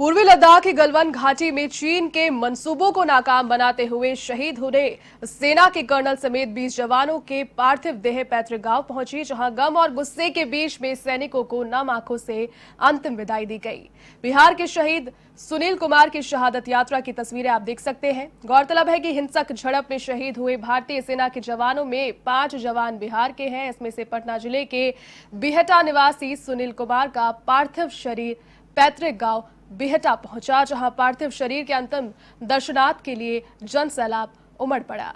पूर्वी लद्दाख की गलवान घाटी में चीन के मंसूबों को नाकाम बनाते हुए शहीद हुए सेना के कर्नल समेत 20 जवानों के पार्थिव देह पैतृक गांव पहुंची जहां गम और गुस्से के बीच में सैनिकों को नम आंखों से अंतिम विदाई दी गई बिहार के शहीद सुनील कुमार की शहादत यात्रा की तस्वीरें आप देख सकते हैं गौरतलब है कि हिंसक झड़प में शहीद हुए भारतीय सेना के जवानों में पांच जवान बिहार के हैं इसमें से पटना जिले के बिहटा निवासी सुनील कुमार का पार्थिव शरीर पैतृक गांव बिहटा पहुंचा जहां पार्थिव शरीर के अंतिम दर्शनार्थ के लिए जन सैलाब उमड़ पड़ा